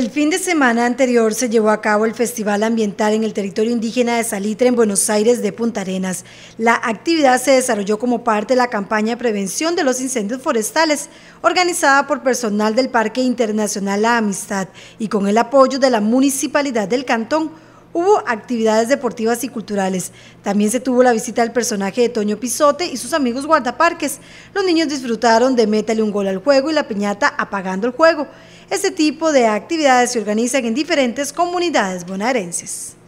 El fin de semana anterior se llevó a cabo el Festival Ambiental en el territorio indígena de Salitre en Buenos Aires de Punta Arenas. La actividad se desarrolló como parte de la campaña de Prevención de los Incendios Forestales, organizada por personal del Parque Internacional La Amistad y con el apoyo de la Municipalidad del Cantón Hubo actividades deportivas y culturales. También se tuvo la visita del personaje de Toño Pisote y sus amigos guardaparques. Los niños disfrutaron de métale un gol al juego y la piñata apagando el juego. Este tipo de actividades se organizan en diferentes comunidades bonaerenses.